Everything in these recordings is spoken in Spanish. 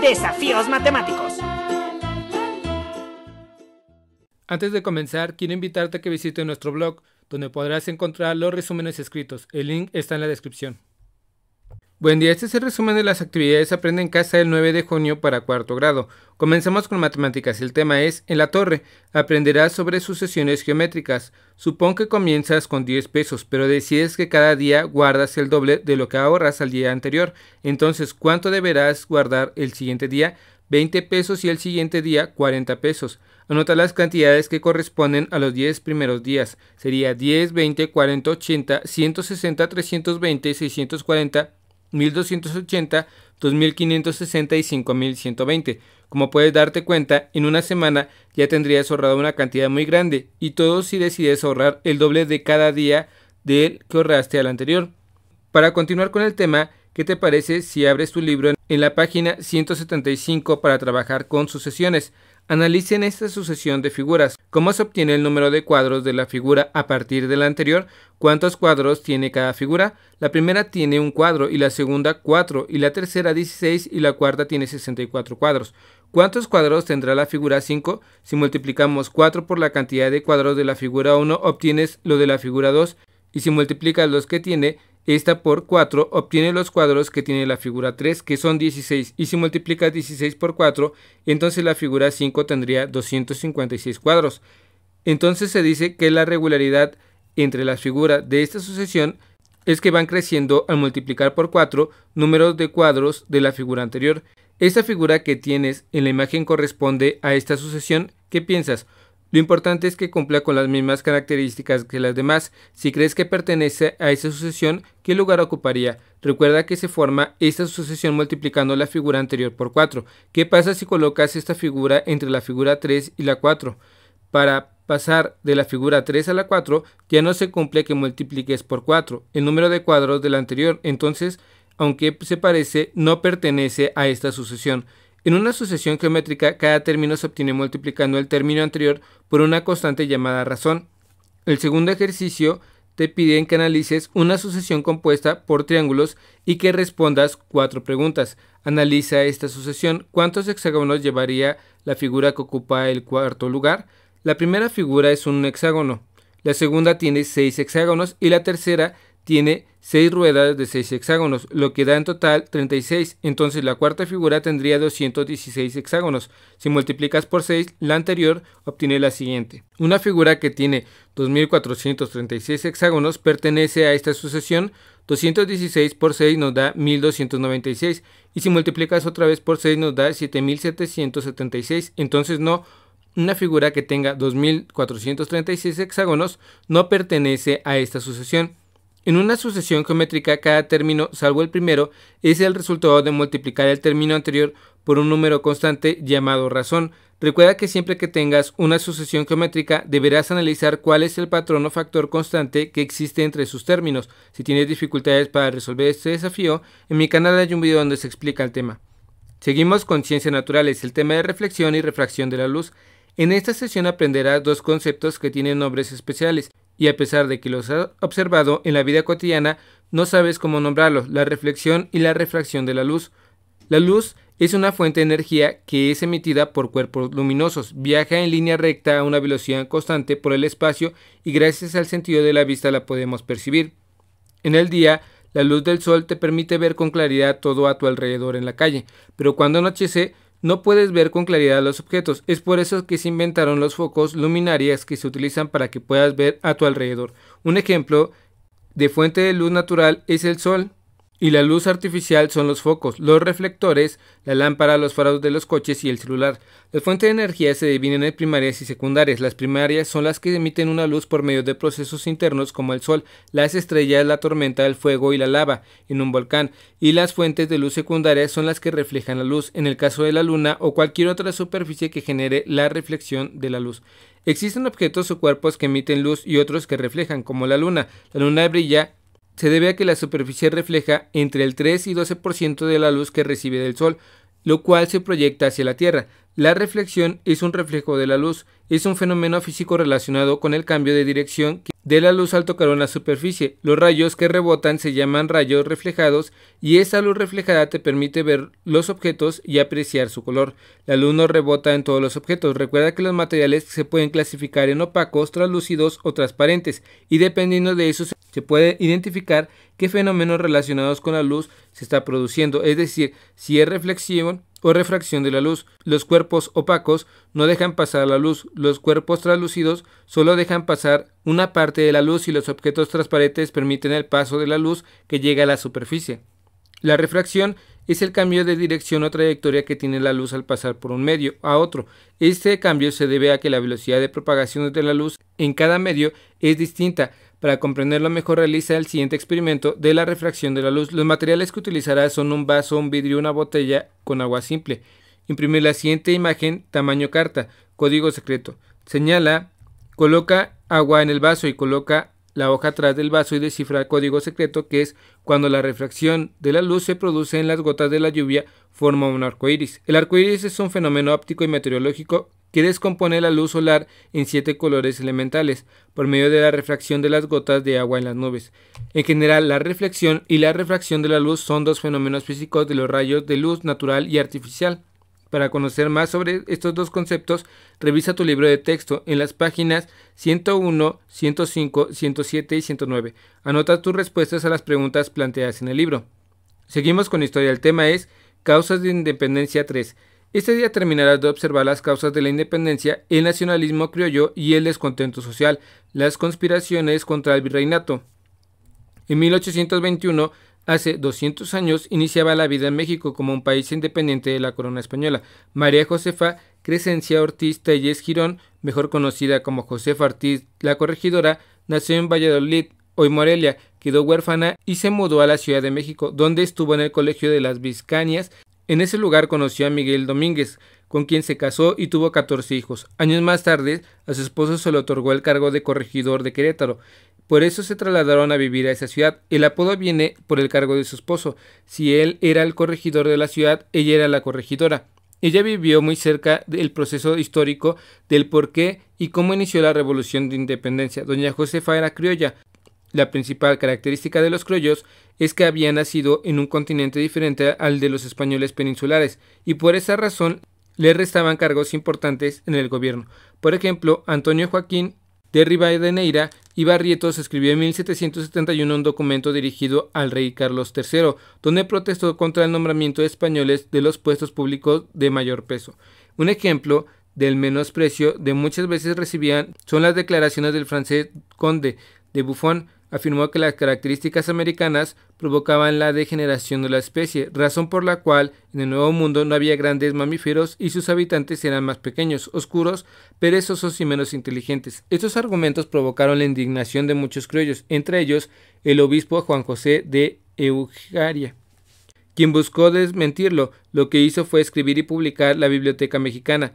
Desafíos matemáticos. Antes de comenzar, quiero invitarte a que visite nuestro blog, donde podrás encontrar los resúmenes escritos. El link está en la descripción. Buen día, este es el resumen de las actividades Aprende en Casa del 9 de junio para cuarto grado. Comenzamos con matemáticas. El tema es En la torre. Aprenderás sobre sucesiones geométricas. Supón que comienzas con 10 pesos, pero decides que cada día guardas el doble de lo que ahorras al día anterior. Entonces, ¿cuánto deberás guardar el siguiente día? 20 pesos y el siguiente día 40 pesos. Anota las cantidades que corresponden a los 10 primeros días. Sería 10, 20, 40, 80, 160, 320, 640, 1280, 2560 y 5120. Como puedes darte cuenta, en una semana ya tendrías ahorrado una cantidad muy grande y todo si decides ahorrar el doble de cada día del que ahorraste al anterior. Para continuar con el tema, ¿qué te parece si abres tu libro en la página 175 para trabajar con sucesiones? Analicen esta sucesión de figuras. ¿Cómo se obtiene el número de cuadros de la figura a partir de la anterior? ¿Cuántos cuadros tiene cada figura? La primera tiene un cuadro y la segunda 4 y la tercera 16 y la cuarta tiene 64 cuadros. ¿Cuántos cuadros tendrá la figura 5? Si multiplicamos 4 por la cantidad de cuadros de la figura 1 obtienes lo de la figura 2 y si multiplicas los que tiene esta por 4 obtiene los cuadros que tiene la figura 3, que son 16, y si multiplicas 16 por 4, entonces la figura 5 tendría 256 cuadros. Entonces se dice que la regularidad entre las figuras de esta sucesión es que van creciendo al multiplicar por 4 números de cuadros de la figura anterior. Esta figura que tienes en la imagen corresponde a esta sucesión. ¿Qué piensas? Lo importante es que cumpla con las mismas características que las demás. Si crees que pertenece a esa sucesión, ¿qué lugar ocuparía? Recuerda que se forma esta sucesión multiplicando la figura anterior por 4. ¿Qué pasa si colocas esta figura entre la figura 3 y la 4? Para pasar de la figura 3 a la 4, ya no se cumple que multipliques por 4 el número de cuadros del anterior, entonces, aunque se parece, no pertenece a esta sucesión. En una sucesión geométrica, cada término se obtiene multiplicando el término anterior por una constante llamada razón. El segundo ejercicio te piden que analices una sucesión compuesta por triángulos y que respondas cuatro preguntas. Analiza esta sucesión. ¿Cuántos hexágonos llevaría la figura que ocupa el cuarto lugar? La primera figura es un hexágono. La segunda tiene seis hexágonos y la tercera tiene 6 ruedas de 6 hexágonos, lo que da en total 36, entonces la cuarta figura tendría 216 hexágonos. Si multiplicas por 6 la anterior, obtiene la siguiente. Una figura que tiene 2436 hexágonos pertenece a esta sucesión, 216 por 6 nos da 1296 y si multiplicas otra vez por 6 nos da 7776, entonces no una figura que tenga 2436 hexágonos no pertenece a esta sucesión. En una sucesión geométrica, cada término, salvo el primero, es el resultado de multiplicar el término anterior por un número constante llamado razón. Recuerda que siempre que tengas una sucesión geométrica deberás analizar cuál es el patrón o factor constante que existe entre sus términos. Si tienes dificultades para resolver este desafío, en mi canal hay un video donde se explica el tema. Seguimos con ciencias naturales, el tema de reflexión y refracción de la luz. En esta sesión aprenderás dos conceptos que tienen nombres especiales y a pesar de que los has observado en la vida cotidiana, no sabes cómo nombrarlos, la reflexión y la refracción de la luz. La luz es una fuente de energía que es emitida por cuerpos luminosos, viaja en línea recta a una velocidad constante por el espacio y gracias al sentido de la vista la podemos percibir. En el día, la luz del sol te permite ver con claridad todo a tu alrededor en la calle, pero cuando anochece, no puedes ver con claridad los objetos, es por eso que se inventaron los focos luminarias que se utilizan para que puedas ver a tu alrededor. Un ejemplo de fuente de luz natural es el sol, y la luz artificial son los focos, los reflectores, la lámpara, los faros de los coches y el celular. Las fuentes de energía se dividen en primarias y secundarias. Las primarias son las que emiten una luz por medio de procesos internos como el sol, las estrellas, la tormenta, el fuego y la lava en un volcán. Y las fuentes de luz secundarias son las que reflejan la luz, en el caso de la luna o cualquier otra superficie que genere la reflexión de la luz. Existen objetos o cuerpos que emiten luz y otros que reflejan, como la luna. La luna brilla se debe a que la superficie refleja entre el 3 y 12% de la luz que recibe del Sol, lo cual se proyecta hacia la Tierra. La reflexión es un reflejo de la luz, es un fenómeno físico relacionado con el cambio de dirección que de la luz al tocar una superficie. Los rayos que rebotan se llaman rayos reflejados y esa luz reflejada te permite ver los objetos y apreciar su color. La luz no rebota en todos los objetos. Recuerda que los materiales se pueden clasificar en opacos, translúcidos o transparentes y dependiendo de eso se puede identificar qué fenómenos relacionados con la luz se está produciendo. Es decir, si es reflexión, o refracción de la luz. Los cuerpos opacos no dejan pasar la luz, los cuerpos translúcidos solo dejan pasar una parte de la luz y los objetos transparentes permiten el paso de la luz que llega a la superficie. La refracción es el cambio de dirección o trayectoria que tiene la luz al pasar por un medio a otro. Este cambio se debe a que la velocidad de propagación de la luz en cada medio es distinta. Para comprenderlo mejor realiza el siguiente experimento de la refracción de la luz. Los materiales que utilizará son un vaso, un vidrio, y una botella con agua simple. Imprime la siguiente imagen, tamaño carta, código secreto. Señala, coloca agua en el vaso y coloca la hoja atrás del vaso y descifra el código secreto que es cuando la refracción de la luz se produce en las gotas de la lluvia forma un arco iris. El arco iris es un fenómeno óptico y meteorológico que descompone la luz solar en siete colores elementales por medio de la refracción de las gotas de agua en las nubes. En general, la reflexión y la refracción de la luz son dos fenómenos físicos de los rayos de luz natural y artificial. Para conocer más sobre estos dos conceptos, revisa tu libro de texto en las páginas 101, 105, 107 y 109. Anota tus respuestas a las preguntas planteadas en el libro. Seguimos con historia. El tema es Causas de Independencia 3. Este día terminarás de observar las causas de la independencia, el nacionalismo criollo y el descontento social, las conspiraciones contra el virreinato. En 1821, Hace 200 años iniciaba la vida en México como un país independiente de la corona española. María Josefa Crescencia Ortiz Telles Girón, mejor conocida como Josefa Ortiz la Corregidora, nació en Valladolid, hoy Morelia, quedó huérfana y se mudó a la Ciudad de México, donde estuvo en el Colegio de las Vizcañas. En ese lugar conoció a Miguel Domínguez, con quien se casó y tuvo 14 hijos. Años más tarde, a su esposo se le otorgó el cargo de corregidor de Querétaro. Por eso se trasladaron a vivir a esa ciudad. El apodo viene por el cargo de su esposo. Si él era el corregidor de la ciudad, ella era la corregidora. Ella vivió muy cerca del proceso histórico del por qué y cómo inició la revolución de independencia. Doña Josefa era criolla. La principal característica de los criollos es que habían nacido en un continente diferente al de los españoles peninsulares, y por esa razón le restaban cargos importantes en el gobierno. Por ejemplo, Antonio Joaquín de Rivadeneira y Barrietos escribió en 1771 un documento dirigido al rey Carlos III, donde protestó contra el nombramiento de españoles de los puestos públicos de mayor peso. Un ejemplo del menosprecio de muchas veces recibían son las declaraciones del francés conde de Buffon afirmó que las características americanas provocaban la degeneración de la especie, razón por la cual en el Nuevo Mundo no había grandes mamíferos y sus habitantes eran más pequeños, oscuros, perezosos y menos inteligentes. Estos argumentos provocaron la indignación de muchos criollos, entre ellos el obispo Juan José de Eujaria quien buscó desmentirlo, lo que hizo fue escribir y publicar la Biblioteca Mexicana,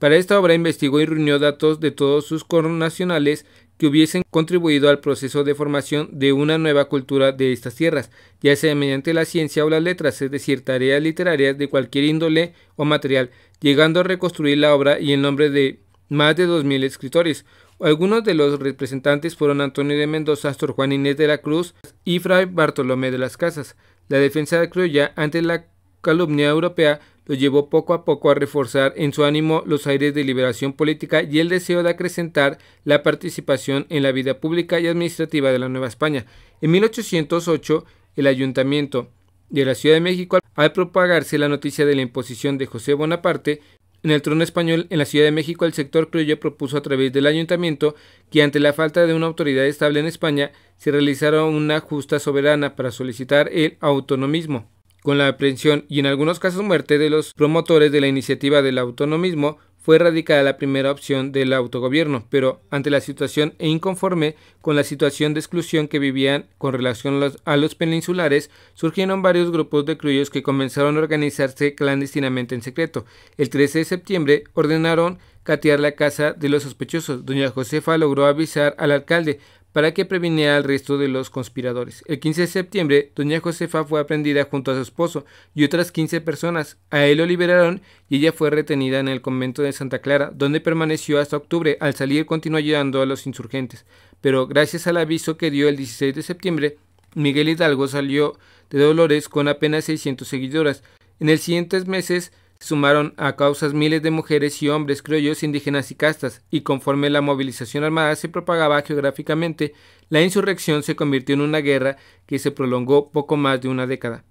para esta obra investigó y reunió datos de todos sus coronacionales que hubiesen contribuido al proceso de formación de una nueva cultura de estas tierras, ya sea mediante la ciencia o las letras, es decir, tareas literarias de cualquier índole o material, llegando a reconstruir la obra y el nombre de más de 2.000 escritores. Algunos de los representantes fueron Antonio de Mendoza, Astor Juan Inés de la Cruz y Fray Bartolomé de las Casas. La defensa de Criolla ante la calumnia europea lo llevó poco a poco a reforzar en su ánimo los aires de liberación política y el deseo de acrecentar la participación en la vida pública y administrativa de la Nueva España. En 1808, el ayuntamiento de la Ciudad de México, al propagarse la noticia de la imposición de José Bonaparte, en el trono español, en la Ciudad de México, el sector criollo propuso a través del ayuntamiento que ante la falta de una autoridad estable en España, se realizara una justa soberana para solicitar el autonomismo con la aprehensión y en algunos casos muerte de los promotores de la iniciativa del autonomismo, fue erradicada la primera opción del autogobierno, pero ante la situación e inconforme con la situación de exclusión que vivían con relación a los, peninsulares, surgieron varios grupos de criollos que comenzaron a organizarse clandestinamente en secreto. El 13 de septiembre ordenaron catear la casa de los sospechosos. Doña Josefa logró avisar al alcalde, para que previniera al resto de los conspiradores. El 15 de septiembre, doña Josefa fue aprendida junto a su esposo y otras 15 personas. A él lo liberaron y ella fue retenida en el convento de Santa Clara, donde permaneció hasta octubre. Al salir continuó ayudando a los insurgentes, pero gracias al aviso que dio el 16 de septiembre, Miguel Hidalgo salió de Dolores con apenas 600 seguidoras. En el siguientes meses Sumaron a causas miles de mujeres y hombres, criollos, indígenas y castas, y conforme la movilización armada se propagaba geográficamente, la insurrección se convirtió en una guerra que se prolongó poco más de una década.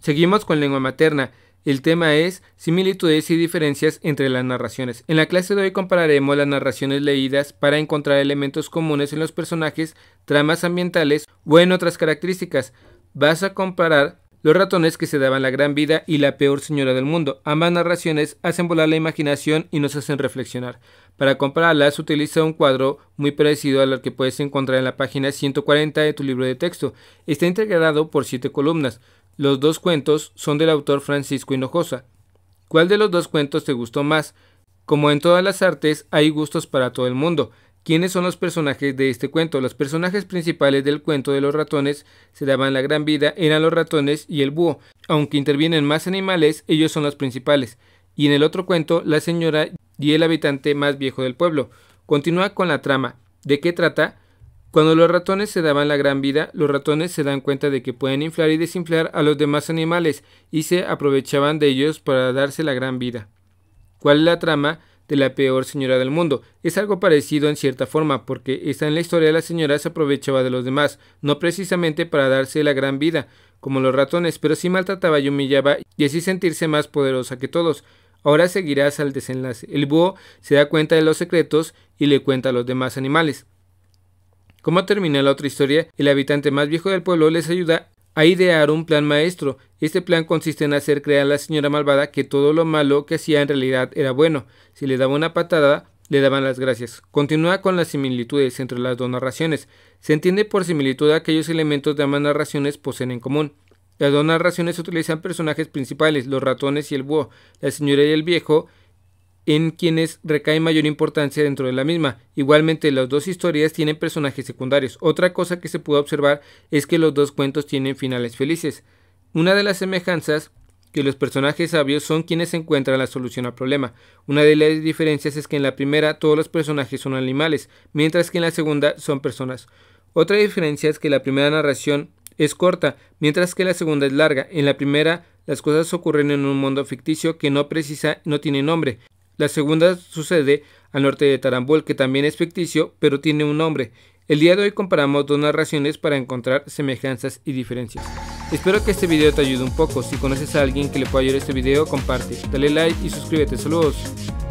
Seguimos con lengua materna. El tema es similitudes y diferencias entre las narraciones. En la clase de hoy compararemos las narraciones leídas para encontrar elementos comunes en los personajes, tramas ambientales o en otras características. Vas a comparar los ratones que se daban la gran vida y la peor señora del mundo. Ambas narraciones hacen volar la imaginación y nos hacen reflexionar. Para compararlas utiliza un cuadro muy parecido al que puedes encontrar en la página 140 de tu libro de texto. Está integrado por siete columnas. Los dos cuentos son del autor Francisco Hinojosa. ¿Cuál de los dos cuentos te gustó más? Como en todas las artes, hay gustos para todo el mundo. ¿Quiénes son los personajes de este cuento? Los personajes principales del cuento de los ratones se daban la gran vida, eran los ratones y el búho. Aunque intervienen más animales, ellos son los principales. Y en el otro cuento, la señora y el habitante más viejo del pueblo. Continúa con la trama. ¿De qué trata? Cuando los ratones se daban la gran vida, los ratones se dan cuenta de que pueden inflar y desinflar a los demás animales y se aprovechaban de ellos para darse la gran vida. ¿Cuál es la trama? de la peor señora del mundo. Es algo parecido en cierta forma, porque está en la historia la señora se aprovechaba de los demás, no precisamente para darse la gran vida, como los ratones, pero sí maltrataba y humillaba y así sentirse más poderosa que todos. Ahora seguirás al desenlace. El búho se da cuenta de los secretos y le cuenta a los demás animales. Como termina la otra historia, el habitante más viejo del pueblo les ayuda a idear un plan maestro. Este plan consiste en hacer creer a la señora malvada que todo lo malo que hacía en realidad era bueno. Si le daba una patada, le daban las gracias. Continúa con las similitudes entre las dos narraciones. Se entiende por similitud aquellos elementos de ambas narraciones poseen en común. Las dos narraciones utilizan personajes principales, los ratones y el búho, la señora y el viejo, en quienes recae mayor importancia dentro de la misma. Igualmente, las dos historias tienen personajes secundarios. Otra cosa que se puede observar es que los dos cuentos tienen finales felices. Una de las semejanzas que los personajes sabios son quienes encuentran la solución al problema. Una de las diferencias es que en la primera todos los personajes son animales, mientras que en la segunda son personas. Otra diferencia es que la primera narración es corta, mientras que la segunda es larga. En la primera las cosas ocurren en un mundo ficticio que no precisa, no tiene nombre. La segunda sucede al norte de Tarambol, que también es ficticio, pero tiene un nombre. El día de hoy comparamos dos narraciones para encontrar semejanzas y diferencias. Espero que este video te ayude un poco. Si conoces a alguien que le pueda ayudar este video, comparte, dale like y suscríbete. Saludos.